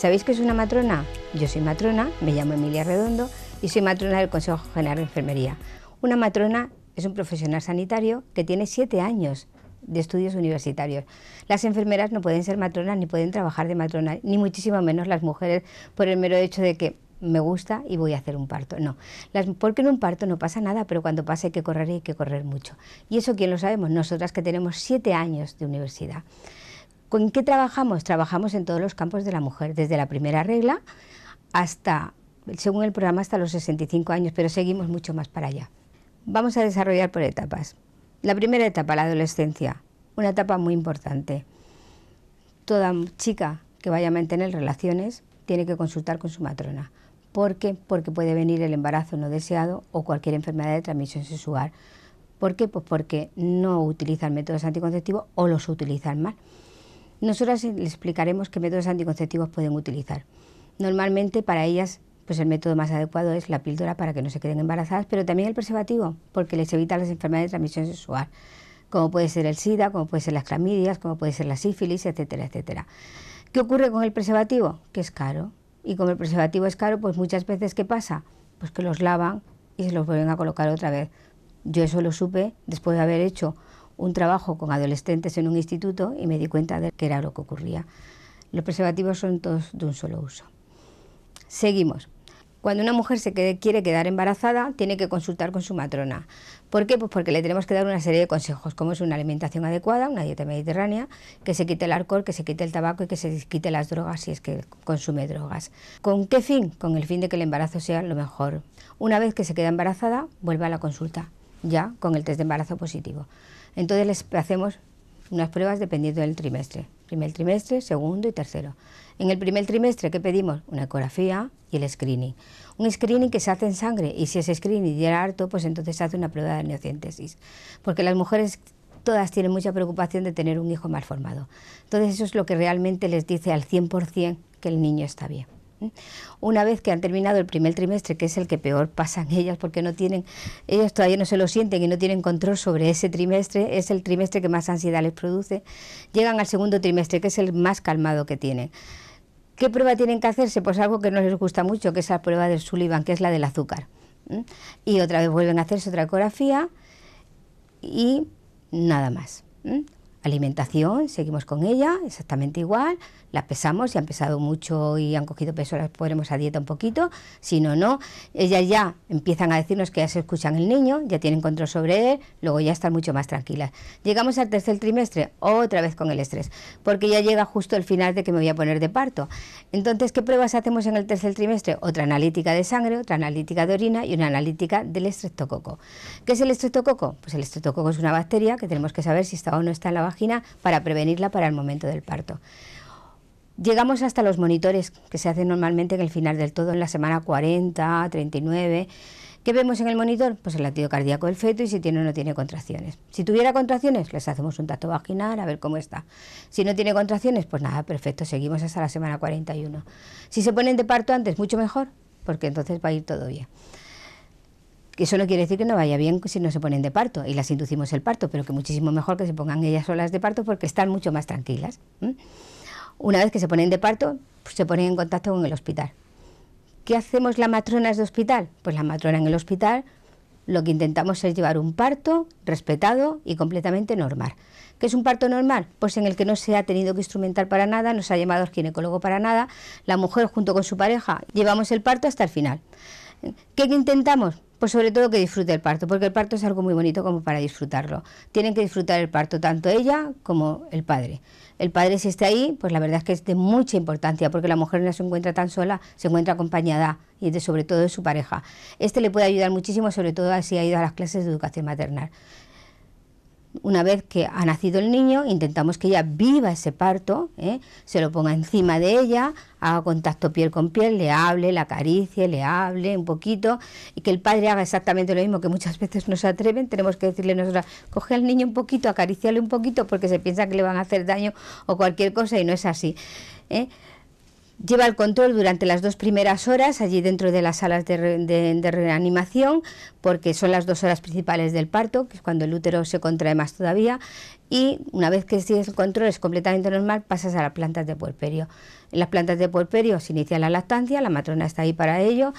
¿Sabéis qué es una matrona? Yo soy matrona, me llamo Emilia Redondo y soy matrona del Consejo General de Enfermería. Una matrona es un profesional sanitario que tiene siete años de estudios universitarios. Las enfermeras no pueden ser matronas ni pueden trabajar de matrona, ni muchísimo menos las mujeres por el mero hecho de que me gusta y voy a hacer un parto. No, porque en un parto no pasa nada, pero cuando pasa hay que correr y hay que correr mucho. Y eso quién lo sabemos, nosotras que tenemos siete años de universidad. ¿Con qué trabajamos? Trabajamos en todos los campos de la mujer, desde la primera regla hasta, según el programa, hasta los 65 años, pero seguimos mucho más para allá. Vamos a desarrollar por etapas. La primera etapa, la adolescencia, una etapa muy importante. Toda chica que vaya a mantener relaciones tiene que consultar con su matrona. ¿Por qué? Porque puede venir el embarazo no deseado o cualquier enfermedad de transmisión sexual. ¿Por qué? Pues porque no utilizan métodos anticonceptivos o los utilizan mal. Nosotras les explicaremos qué métodos anticonceptivos pueden utilizar. Normalmente para ellas pues el método más adecuado es la píldora para que no se queden embarazadas, pero también el preservativo, porque les evita las enfermedades de transmisión sexual, como puede ser el SIDA, como puede ser las clamidias, como puede ser la sífilis, etcétera, etcétera. ¿Qué ocurre con el preservativo? Que es caro. Y como el preservativo es caro, pues muchas veces, ¿qué pasa? Pues que los lavan y se los vuelven a colocar otra vez. Yo eso lo supe después de haber hecho un trabajo con adolescentes en un instituto y me di cuenta de que era lo que ocurría. Los preservativos son todos de un solo uso. Seguimos. Cuando una mujer se quiere quedar embarazada, tiene que consultar con su matrona. ¿Por qué? Pues porque le tenemos que dar una serie de consejos, como es una alimentación adecuada, una dieta mediterránea, que se quite el alcohol, que se quite el tabaco y que se quite las drogas si es que consume drogas. ¿Con qué fin? Con el fin de que el embarazo sea lo mejor. Una vez que se queda embarazada, vuelve a la consulta ya con el test de embarazo positivo. Entonces les hacemos unas pruebas dependiendo del trimestre, primer trimestre, segundo y tercero. En el primer trimestre, ¿qué pedimos? Una ecografía y el screening. Un screening que se hace en sangre y si ese screening diera harto, pues entonces se hace una prueba de neocentesis. Porque las mujeres todas tienen mucha preocupación de tener un hijo mal formado. Entonces eso es lo que realmente les dice al 100% que el niño está bien. ¿Mm? Una vez que han terminado el primer trimestre, que es el que peor pasan ellas, porque no tienen, ellas todavía no se lo sienten y no tienen control sobre ese trimestre, es el trimestre que más ansiedad les produce, llegan al segundo trimestre, que es el más calmado que tienen. ¿Qué prueba tienen que hacerse? Pues algo que no les gusta mucho, que es la prueba del Sullivan, que es la del azúcar. Y otra vez vuelven a hacerse otra ecografía y nada más. Alimentación, seguimos con ella, exactamente igual, las pesamos, si han pesado mucho y han cogido peso las ponemos a dieta un poquito, si no, no, ellas ya empiezan a decirnos que ya se escuchan el niño, ya tienen control sobre él, luego ya están mucho más tranquilas. Llegamos al tercer trimestre, otra vez con el estrés, porque ya llega justo el final de que me voy a poner de parto. Entonces, ¿qué pruebas hacemos en el tercer trimestre? Otra analítica de sangre, otra analítica de orina y una analítica del estreptococo. ¿Qué es el estreptococo? Pues el estreptococo es una bacteria que tenemos que saber si está o no está en la para prevenirla para el momento del parto. Llegamos hasta los monitores que se hacen normalmente en el final del todo, en la semana 40, 39. ¿Qué vemos en el monitor? Pues el latido cardíaco del feto y si tiene o no tiene contracciones. Si tuviera contracciones, les hacemos un tacto vaginal a ver cómo está. Si no tiene contracciones, pues nada, perfecto, seguimos hasta la semana 41. Si se ponen de parto antes, mucho mejor, porque entonces va a ir todo bien. Eso no quiere decir que no vaya bien si no se ponen de parto y las inducimos el parto, pero que muchísimo mejor que se pongan ellas solas de parto porque están mucho más tranquilas. Una vez que se ponen de parto, pues se ponen en contacto con el hospital. ¿Qué hacemos las matronas de hospital? Pues la matrona en el hospital lo que intentamos es llevar un parto respetado y completamente normal. ¿Qué es un parto normal? Pues en el que no se ha tenido que instrumentar para nada, no se ha llamado al ginecólogo para nada, la mujer junto con su pareja llevamos el parto hasta el final. ¿Qué intentamos? Pues sobre todo que disfrute el parto, porque el parto es algo muy bonito como para disfrutarlo. Tienen que disfrutar el parto tanto ella como el padre. El padre si está ahí, pues la verdad es que es de mucha importancia, porque la mujer no se encuentra tan sola, se encuentra acompañada y de, sobre todo de su pareja. Este le puede ayudar muchísimo, sobre todo si ha ido a las clases de educación maternal una vez que ha nacido el niño, intentamos que ella viva ese parto, ¿eh? se lo ponga encima de ella, haga contacto piel con piel, le hable, la acaricie, le hable un poquito, y que el padre haga exactamente lo mismo que muchas veces nos atreven, tenemos que decirle nosotros, coge al niño un poquito, acariciale un poquito, porque se piensa que le van a hacer daño o cualquier cosa, y no es así. ¿eh? Lleva el control durante las dos primeras horas allí dentro de las salas de, reanimación, porque son las dos horas principales del parto, que es cuando el útero se contrae más todavía, y una vez que el control es completamente normal pasas a las plantas de puerperio. En las plantas de puerperio se inicia la lactancia, la matrona está ahí para ello.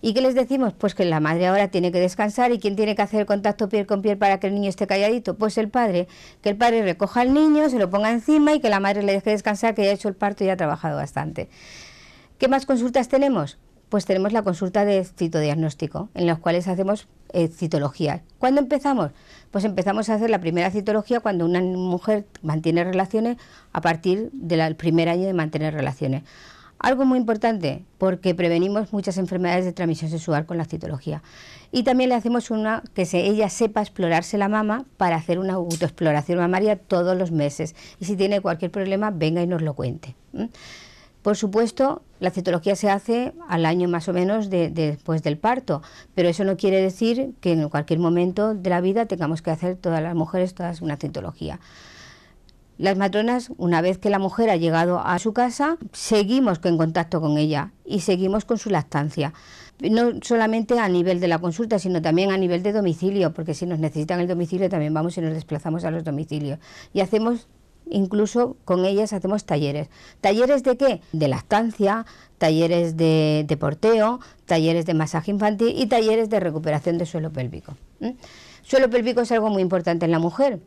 ¿Y qué les decimos? Pues que la madre ahora tiene que descansar y ¿quién tiene que hacer contacto piel con piel para que el niño esté calladito? Pues el padre, que el padre recoja al niño, se lo ponga encima y que la madre le deje descansar que ya ha hecho el parto y ha trabajado bastante. ¿Qué más consultas tenemos? Pues tenemos la consulta de citodiagnóstico, en las cuales hacemos eh, citología cuando ¿Cuándo empezamos? Pues empezamos a hacer la primera citología cuando una mujer mantiene relaciones a partir del primer año de mantener relaciones. Algo muy importante, porque prevenimos muchas enfermedades de transmisión sexual con la citología. Y también le hacemos una que se, ella sepa explorarse la mama para hacer una autoexploración mamaria todos los meses. Y si tiene cualquier problema, venga y nos lo cuente. Por supuesto, la citología se hace al año más o menos después del parto, pero eso no quiere decir que en cualquier momento de la vida tengamos que hacer todas las mujeres todas una citología. Las matronas, una vez que la mujer ha llegado a su casa, seguimos en contacto con ella y seguimos con su lactancia. No solamente a nivel de la consulta, sino también a nivel de domicilio, porque si nos necesitan el domicilio también vamos y nos desplazamos a los domicilios. Y hacemos incluso con ellas hacemos talleres. ¿Talleres de qué? De lactancia, talleres de, porteo, talleres de masaje infantil y talleres de recuperación de suelo pélvico. Suelo pélvico es algo muy importante en la mujer,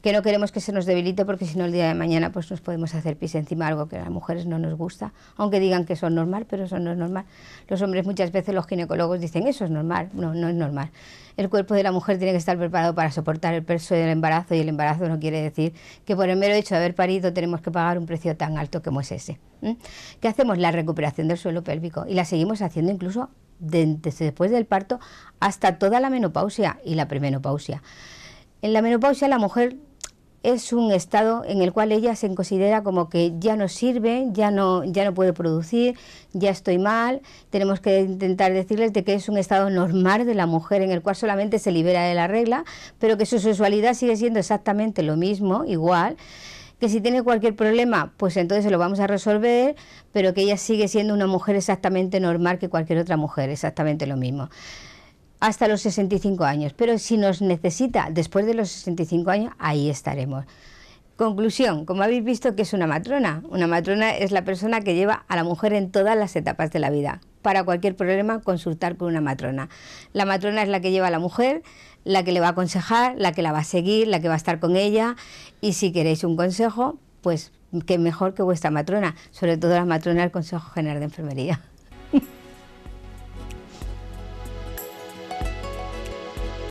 que no queremos que se nos debilite porque si no el día de mañana pues nos podemos hacer pis encima, algo que a las mujeres no nos gusta, aunque digan que son normal, pero eso no es normal. Los hombres muchas veces, los ginecólogos dicen eso es normal, no, no es normal. El cuerpo de la mujer tiene que estar preparado para soportar el peso del embarazo y el embarazo no quiere decir que por el mero hecho de haber parido tenemos que pagar un precio tan alto como es ese. ¿Qué hacemos? La recuperación del suelo pélvico y la seguimos haciendo incluso desde después del parto hasta toda la menopausia y la premenopausia. En la menopausia la mujer es un estado en el cual ella se considera como que ya no sirve, ya no, ya no puede producir, ya estoy mal. Tenemos que intentar decirles de que es un estado normal de la mujer en el cual solamente se libera de la regla, pero que su sexualidad sigue siendo exactamente lo mismo, igual que si tiene cualquier problema, pues entonces lo vamos a resolver, pero que ella sigue siendo una mujer exactamente normal que cualquier otra mujer, exactamente lo mismo hasta los 65 años, pero si nos necesita después de los 65 años, ahí estaremos. Conclusión, como habéis visto que es una matrona, una matrona es la persona que lleva a la mujer en todas las etapas de la vida. Para cualquier problema, consultar con una matrona. La matrona es la que lleva a la mujer la que le va a aconsejar, la que la va a seguir, la que va a estar con ella. Y si queréis un consejo, pues qué mejor que vuestra matrona, sobre todo la matrona del Consejo General de Enfermería.